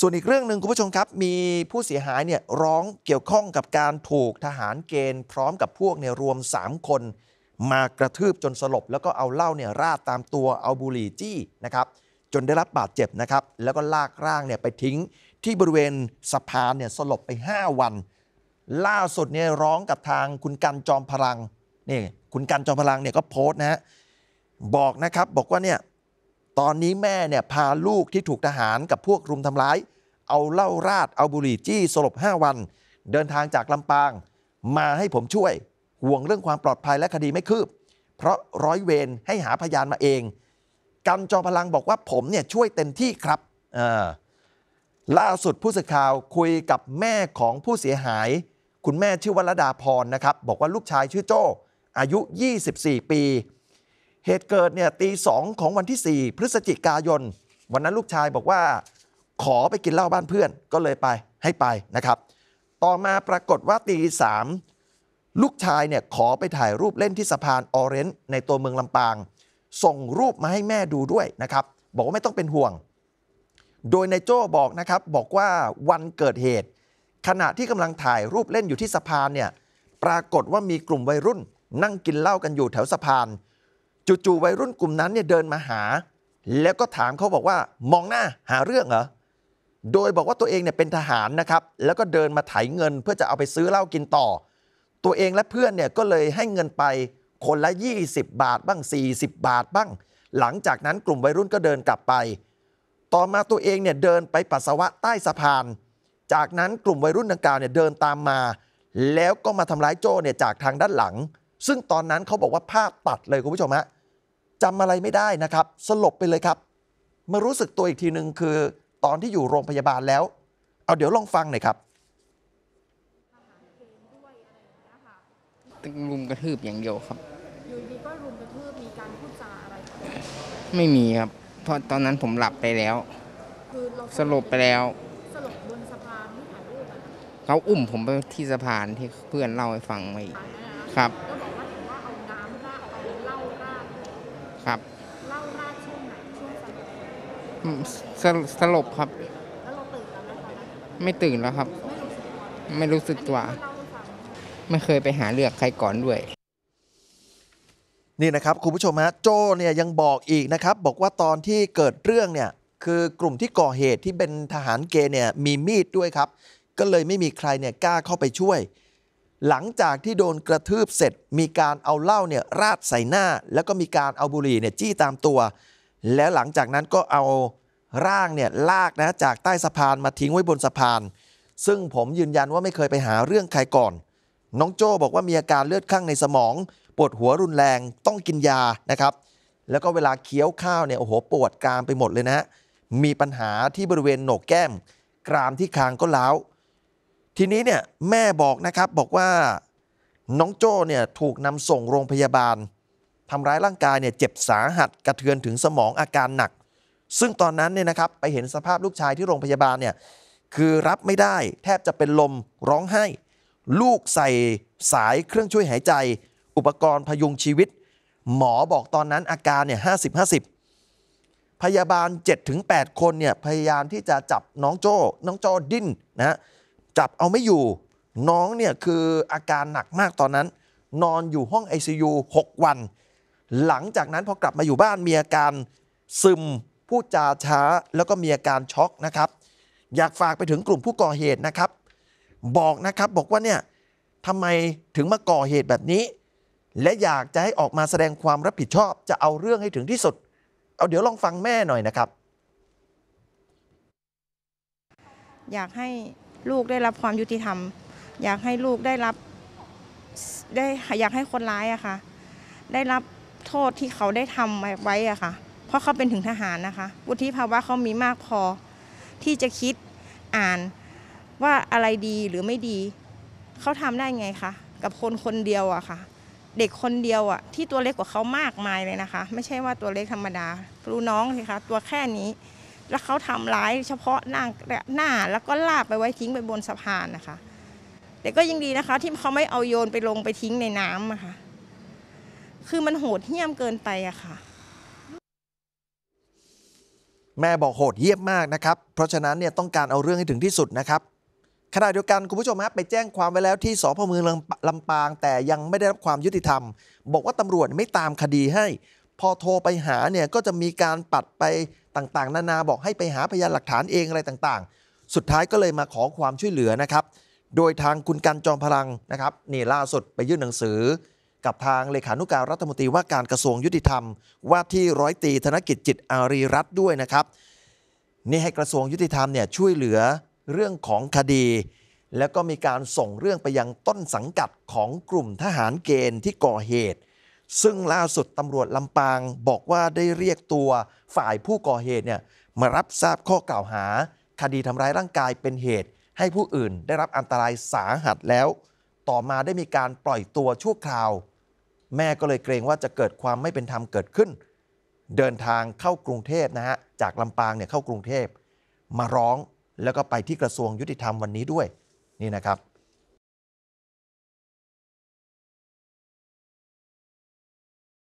ส่วนอีกเรื่องหนึ่งคุณผู้ชมครับมีผู้เสียหายเนี่ยร้องเกี่ยวข้องกับการถูกทหารเกณฑ์พร้อมกับพวกเนี่ยรวม 3 คน มากระทืบจนสลบแล้วก็เอาเหล้าเนี่ยราด ตามตัวเอาบุหรี่จี้นะครับจนได้รับบาดเจ็บนะครับแล้วก็ลากร่างเนี่ยไปทิ้งที่บริเวณสะพานเนี่ยสลบไป 5 วัน ล่าสุดเนี่ยร้องกับทางคุณกันจอมพลังนี่คุณกันจอมพลังเนี่ยก็โพสต์นะฮะบอกนะครับบอกว่าเนี่ยตอนนี้แม่เนี่ยพาลูกที่ถูกทหารกับพวกรุมทำร้าย เอาเล่าราดเอาบุหรี่จี้สลบ 5 วัน เดินทางจากลำปางมาให้ผมช่วย ห่วงเรื่องความปลอดภัยและคดีไม่คืบ เพราะร้อยเวรให้หาพยานมาเองกันจอพลังบอกว่าผมเนี่ยช่วยเต็มที่ครับ ล่าสุดผู้สื่อข่าวคุยกับแม่ของผู้เสียหาย คุณแม่ชื่อวรดาพรนะครับบอกว่าลูกชายชื่อโจ้อายุ 24 ปีเหตุเกิดเนี่ยตีสองของวันที่ 4 พฤศจิกายน วันนั้นลูกชายบอกว่าขอไปกินเหล้าบ้านเพื่อนก็เลยไปให้ไปนะครับ ต่อมาปรากฏว่าตีสามลูกชายเนี่ยขอไปถ่ายรูปเล่นที่สะพานออเรนต์ในตัวเมืองลำปาง ส่งรูปมาให้แม่ดูด้วยนะครับบอกว่าไม่ต้องเป็นห่วง โดยนายโจ้บอกนะครับบอกว่าวันเกิดเหตุ ขณะที่กำลังถ่ายรูปเล่นอยู่ที่สะพานเนี่ยปรากฏว่ามีกลุ่มวัยรุ่น นั่งกินเหล้ากันอยู่แถวสะพานจู่ๆวัยรุ่นกลุ่มนั้นเนี่ยเดินมาหา แล้วก็ถามเขาบอกว่ามองหน้าหาเรื่องเหรอ โดยบอกว่าตัวเองเนี่ยเป็นทหารนะครับ แล้วก็เดินมาไถเงิน เพื่อจะเอาไปซื้อเหล้ากินต่อ ตัวเองและเพื่อนเนี่ยก็เลยให้เงินไปคนละ 20 บาท บ้าง 40 บาทบ้าง หลังจากนั้นกลุ่มวัยรุ่นก็เดินกลับไป ต่อมาตัวเองเนี่ยเดินไปปัสสาวะใต้สะพาน จากนั้นกลุ่มวัยรุ่นดังกล่าวเนี่ยเดินตามมา แล้วก็มาทำร้ายโจ้เนี่ยจากทางด้านหลัง ซึ่งตอนนั้นเขาบอกว่าภาพตัดเลยคุณผู้ชมฮะจำอะไรไม่ได้นะครับ สลบไปเลยครับ มารู้สึกตัวอีกทีหนึ่งคือตอนที่อยู่โรงพยาบาลแล้ว เอาเดี๋ยวลองฟังหน่อยครับรุมกระทืบอย่างเดียวครับอยู่ดีก็รุมกระทืบมีการพูดจาอะไรไม่มีครับ เพราะตอนนั้นผมหลับไปแล้วสลบไปแล้วสลบบนสะพานที่ถ่ายรูปเขาอุ้มผมไปที่สะพานที่เพื่อนเล่าให้ฟังไาอครับครับสลบสลบครับ ไม่ตื่นแล้วครับ ไม่รู้สึกตัวไม่รู้สึกตัวเไม่เคยไปหาเลือกใครก่อนด้วย นี่นะครับคุณผู้ชมฮะโจเนี่ยยังบอกอีกนะครับ บอกว่าตอนที่เกิดเรื่องเนี่ยคือกลุ่มที่ก่อเหตุที่เป็นทหารเกณฑ์เนี่ยมีมีดด้วยครับ ก็เลยไม่มีใครเนี่ยกล้าเข้าไปช่วยหลังจากที่โดนกระทืบเสร็จมีการเอาเหล้าเนี่ยราดใส่หน้า แล้วก็มีการเอาบุหรี่เนี่ยจี้ตามตัว แล้วหลังจากนั้นก็เอาร่างเนี่ยลากนะจากใต้สะพานมาทิ้งไว้บนสะพาน ซึ่งผมยืนยันว่าไม่เคยไปหาเรื่องใครก่อน น้องโจ้บอกว่ามีอาการเลือดข้างในสมองปวดหัวรุนแรงต้องกินยานะครับ แล้วก็เวลาเคี้ยวข้าวเนี่ยโอ้โหปวดกรามไปหมดเลยนะ มีปัญหาที่บริเวณโหนกแก้มกรามที่คางก็ล้าวทีนี้เนี่ย แม่บอกนะครับบอกว่าน้องโจ้เนี่ยถูกนำส่งโรงพยาบาลทำร้ายร่างกายเนี่ยเจ็บสาหัสกระเทือนถึงสมองอาการหนัก ซึ่งตอนนั้นเนี่ยนะครับไปเห็นสภาพลูกชายที่โรงพยาบาลเนี่ย คือรับไม่ได้แทบจะเป็นลมร้องไห้ ลูกใส่สายเครื่องช่วยหายใจ อุปกรณ์พยุงชีวิต หมอบอกตอนนั้นอาการเนี่ยห้าสิบห้าสิบพยาบาล7-8คนเนี่ยพยายามที่จะจับน้องโจ้ น้องโจ้ดิ้นนะฮะจับเอาไม่อยู่น้องเนี่ยคืออาการหนักมากตอนนั้น นอนอยู่ห้อง ICU 6 วัน หลังจากนั้นพอกลับมาอยู่บ้านมีอาการซึมพูดจาช้า แล้วก็มีอาการช็อกนะครับ อยากฝากไปถึงกลุ่มผู้ก่อเหตุนะครับ บอกนะครับบอกว่าเนี่ยทำไมถึงมาก่อเหตุแบบนี้ และอยากจะให้ออกมาแสดงความรับผิดชอบจะเอาเรื่องให้ถึงที่สุด เอาเดี๋ยวลองฟังแม่หน่อยนะครับ อยากใหลูกได้รับความยุติธรรม อยากให้ลูกได้รับได้อยากให้คนร้ายอะค่ะ ได้รับโทษที่เขาได้ทำไว้อะค่ะ เพราะเขาเป็นถึงทหารนะคะวุฒิภาวะเขามีมากพอที่จะคิดอ่านว่าอะไรดีหรือไม่ดี เขาทำได้ไงคะกับคนคนเดียวอะค่ะ เด็กคนเดียวอะที่ตัวเล็กกว่าเขามากมายเลยนะคะ ไม่ใช่ว่าตัวเล็กธรรมดารู้น้องสิคะตัวแค่นี้แล้วเขาทำร้ายเฉพาะหน้าหน้า แล้วก็ลากไปไว้ทิ้งไปบนสะพานนะคะแต่ก็ยังดีนะคะ ที่เขาไม่เอาโยนไปลงไปทิ้งในน้ำอะคะ่ะคือมันโหดเหี้ยมเกินไปอะคะ่ะ แม่บอกโหดเยี่ยมมากนะครับ เพราะฉะนั้นเนี่ยต้องการเอาเรื่องให้ถึงที่สุดนะครับขณะเดียวกัน คุณผู้ชมฮะ ไปแจ้งความไว้แล้วที่สพเมืองลำปาง แต่ยังไม่ได้รับความยุติธรรม บอกว่าตำรวจไม่ตามคดีให้พอโทรไปหาเนี่ยก็จะมีการปัดไปต่างๆ นานาบอกให้ไปหาพยานหลักฐานเองอะไรต่าง ๆ สุดท้ายก็เลยมาขอความช่วยเหลือนะครับ โดยทางคุณกันจอมพลังนะครับนี่ล่าสุดไปยื่นหนังสือ กับทางเลขานุการรัฐมนตรีว่า การกระทรวงยุติธรรมว่าที่ร้อยตีธนกิจจิตอารีรัตด้วยนะครับนี่ให้กระทรวงยุติธรรมเนี่ยช่วยเหลือเรื่องของคดี แล้วก็มีการส่งเรื่องไปยังต้นสังกัดของกลุ่มทหารเกณฑ์ที่ก่อเหตุซึ่งล่าสุดตำรวจลำปางบอกว่าได้เรียกตัวฝ่ายผู้ก่อเหตุเนี่ยมารับทราบข้อกล่าวหาคดีทำร้ายร่างกายเป็นเหตุให้ผู้อื่นได้รับอันตรายสาหัสแล้ว ต่อมาได้มีการปล่อยตัวชั่วคราว แม่ก็เลยเกรงว่าจะเกิดความไม่เป็นธรรมเกิดขึ้น เดินทางเข้ากรุงเทพนะฮะจากลำปางเนี่ยเข้ากรุงเทพมาร้องแล้วก็ไปที่กระทรวงยุติธรรมวันนี้ด้วยนี่นะครับ